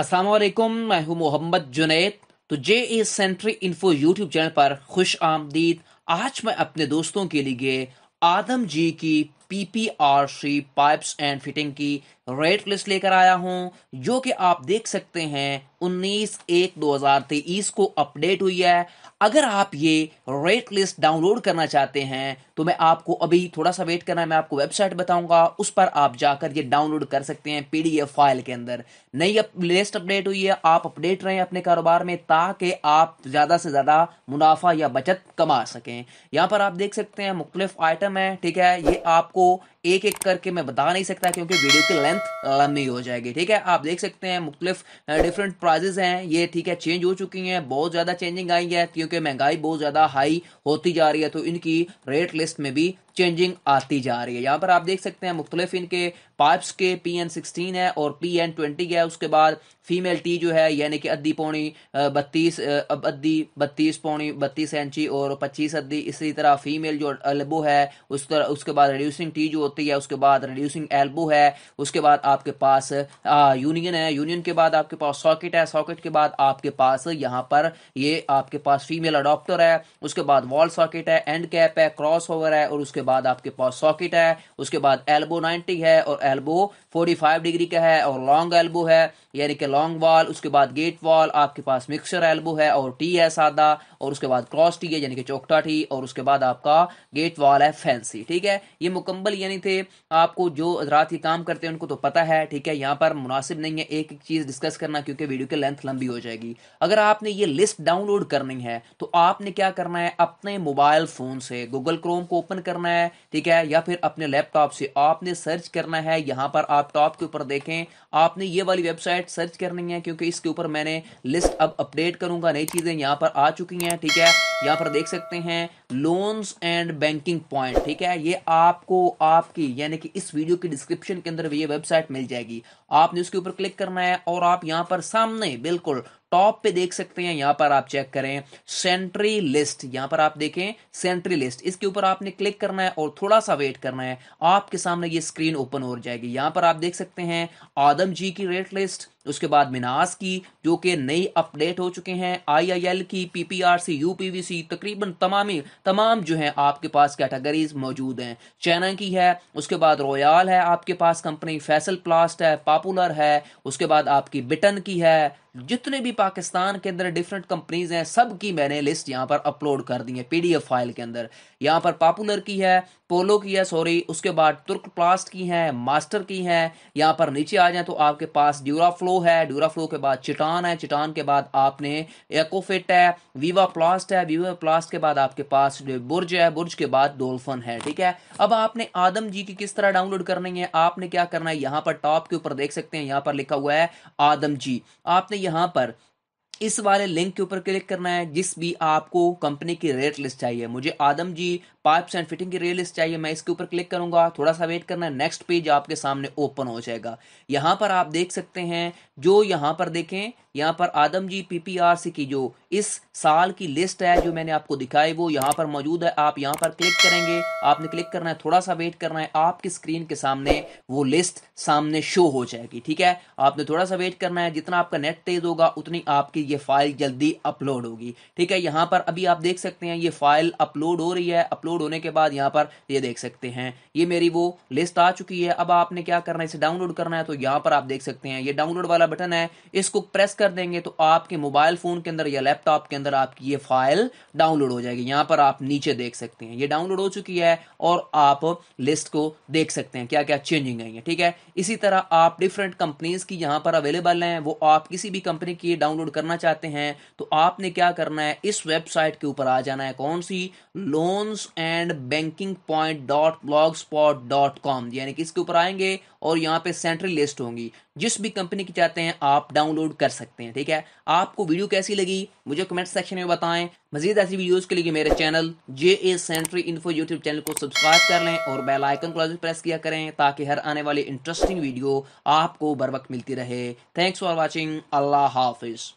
असलम मैं हूं मोहम्मद जुनेद तो J A century info YouTube channel पर खुश आमदीद आज मैं अपने दोस्तों के लिए आदम जी की पीपीआरसी पाइप्स एंड फिटिंग की रेट लिस्ट लेकर आया हूं जो कि आप देख सकते हैं 19 एक 2023 को अपडेट हुई है अगर आप ये रेट लिस्ट डाउनलोड करना चाहते हैं तो मैं आपको अभी थोड़ा सा वेट करना है मैं आपको वेबसाइट बताऊंगा उस पर आप जाकर ये डाउनलोड कर सकते हैं पीडीएफ फाइल के अंदर नई लिस्ट अपडेट हुई है आप अपडेट रहें अपने कारोबार में ताकि आप ज़्यादा से ज़्यादा मुनाफा या बचत कमा सकें यहां पर आप देख सकते हैं मुख्तलिफ आइटम है ठीक है ये आपको आपको एक एक करके मैं बता नहीं सकता क्योंकि वीडियो की लेंथ लंबी हो जाएगी ठीक है आप देख सकते हैं मुख्तलिफ डिफरेंट प्राइजेज हैं ये ठीक है चेंज हो चुकी हैं बहुत ज़्यादा चेंजिंग आई है क्योंकि महंगाई बहुत ज़्यादा हाई होती जा रही है तो इनकी रेट लिस्ट में भी चेंजिंग आती जा रही है यहाँ पर आप देख सकते हैं मुख्तलिफ इनके पाइप्स के पी एन सिक्सटीन है और पी एन ट्वेंटी है उसके बाद फीमेल टी जो है यानी कि अद्धी पौनी बत्तीस अद्धी बत्तीस पौनी बत्तीस इंची और पच्चीस अद्धी इसी तरह फीमेल जो अलबो है उस तरह उसके बाद रिड्यूसिंग टी जो होती है उसके बाद रिड्यूसिंग एल्बो है उसके बाद आपके पास यूनियन है यूनियन के बाद आपके पास सॉकेट है सॉकेट के बाद आपके पास यहाँ पर ये आपके पास फीमेल अडोप्टर है उसके बाद वॉल सॉकेट है एंड कैप है क्रॉस ओवर है और उसके बाद आपके पास सॉकेट है उसके बाद एल्बो नाइनटी है और एल्बो फोर्टी फाइव डिग्री का है और लॉन्ग एल्बो है यानी कि लॉन्ग वॉल उसके बाद गेट वॉल आपके पास मिक्सर एल्बो है और टी है सादा और उसके बाद क्रॉस टी है यानी कि चौकटा टी और उसके बाद आपका गेट वॉल है फैंसी ठीक है ये मुकम्मल मुकम्मल यानी थे आपको जो रात ये काम करते हैं उनको तो पता है ठीक है यहाँ पर मुनासिब नहीं है एक एक चीज़ डिस्कस करना क्योंकि वीडियो की लेंथ लंबी हो जाएगी अगर आपने ये लिस्ट डाउनलोड करनी है तो आपने क्या करना है अपने मोबाइल फ़ोन से गूगल क्रोम को ओपन करना है ठीक है या फिर अपने लैपटॉप से आपने सर्च करना है यहाँ पर आप टॉप के ऊपर देखें आपने ये वाली वेबसाइट सर्च करनी है क्योंकि इसके ऊपर मैंने लिस्ट अब अपडेट करूंगा नई चीज़ें यहाँ पर आ चुकी हैं ठीक है यहाँ पर देख सकते हैं लोन्स एंड बैंकिंग पॉइंट ठीक है ये आपको आपकी यानी कि इस वीडियो के डिस्क्रिप्शन के अंदर ये वेबसाइट मिल जाएगी आपने उसके ऊपर क्लिक करना है और आप यहाँ पर सामने बिल्कुल टॉप पे देख सकते हैं यहां पर आप चेक करें सेंट्री लिस्ट यहां पर आप देखें सेंट्री लिस्ट इसके ऊपर आपने क्लिक करना है और थोड़ा सा वेट करना है आपके सामने ये स्क्रीन ओपन हो जाएगी यहां पर आप देख सकते हैं आदम जी की रेट लिस्ट उसके बाद मिनास की जो कि नई अपडेट हो चुके हैं आईआईएल की पीपीआरसी यूपीवीसी तकरीबन तमामी तमाम जो है आपके पास कैटेगरीज मौजूद हैं चैना की है उसके बाद रोयाल है आपके पास कंपनी फैसल प्लास्ट है पॉपुलर है उसके बाद आपकी बिटन की है जितने भी पाकिस्तान के अंदर डिफरेंट कंपनीज हैं सब की मैंने लिस्ट यहाँ पर अपलोड कर दी है पीडीएफ फाइल के अंदर यहाँ पर पॉपुलर की है पोलो की है सॉरी उसके बाद तुर्क प्लास्ट की है मास्टर की है यहाँ पर नीचे आ जाए तो आपके पास ड्यूरा फ्लो है ड्यूरा फ्लो के बाद चिटान है चिटान के बाद आपने एकोफिट है वीवा प्लास्ट है वीवा प्लास्ट के बाद आपके पास बुर्ज है बुर्ज के बाद डोल्फन है ठीक है अब आपने आदम जी की किस तरह डाउनलोड करनी है आपने क्या करना है यहाँ पर टॉप के ऊपर देख सकते हैं यहाँ पर लिखा हुआ है आदम जी आपने यहां पर इस वाले लिंक के ऊपर क्लिक करना है जिस भी आपको कंपनी की रेट लिस्ट चाहिए मुझे Adam ji pipes and fitting की रेट लिस्ट चाहिए मैं इसके ऊपर क्लिक करूंगा थोड़ा सा वेट करना है नेक्स्ट पेज आपके सामने ओपन हो जाएगा यहां पर आप देख सकते हैं जो यहां पर देखें यहां पर आदम जी पीपीआरसी की जो इस साल की लिस्ट है जो मैंने आपको दिखाई वो यहां पर मौजूद है आप यहाँ पर क्लिक करेंगे आपने क्लिक करना है थोड़ा सा वेट करना है आपकी स्क्रीन के सामने वो लिस्ट सामने शो हो जाएगी ठीक है आपने थोड़ा सा वेट करना है जितना आपका नेट तेज होगा उतनी आपकी ये फाइल जल्दी अपलोड होगी ठीक है यहाँ पर अभी आप देख सकते हैं ये फाइल अपलोड हो रही है अपलोड होने के बाद यहाँ पर ये देख सकते हैं ये मेरी वो लिस्ट आ चुकी है अब आपने क्या करना है इसे डाउनलोड करना है तो यहाँ पर आप देख सकते हैं ये डाउनलोड वाला बटन है इसको प्रेस कर देंगे तो आपके मोबाइल फोन के अंदर या लैपटॉप के अंदर आपकी ये फाइल डाउनलोड हो जाएगी यहाँ पर आप नीचे देख सकते हैं ये डाउनलोड हो चुकी है और आप लिस्ट को देख सकते हैं क्या क्या चेंजिंग आई है ठीक है इसी तरह आप डिफरेंट कंपनीज की यहाँ पर अवेलेबल हैं वो आप किसी भी कंपनी की डाउनलोड करना चाहते हैं तो आपने क्या करना है इस वेबसाइट के ऊपर आ जाना है कौन सी loans and banking point dot blog spot dot com यानी कि इसके ऊपर आएंगे और यहाँ पे सेंट्रल लिस्ट होंगी जिस भी कंपनी की चाहते हैं आप डाउनलोड कर सकते हैं ठीक है आपको वीडियो कैसी लगी मुझे कमेंट सेक्शन में बताएं मजीद ऐसी वीडियोस के लिए मेरे channel J A century info YouTube channel को सब्सक्राइब कर लें और बेल आइकन को प्रेस किया करें ताकि हर आने वाली इंटरेस्टिंग वीडियो आपको बर वक्त मिलती रहे थैंक्स फॉर वॉचिंग अल्लाह हाफिज़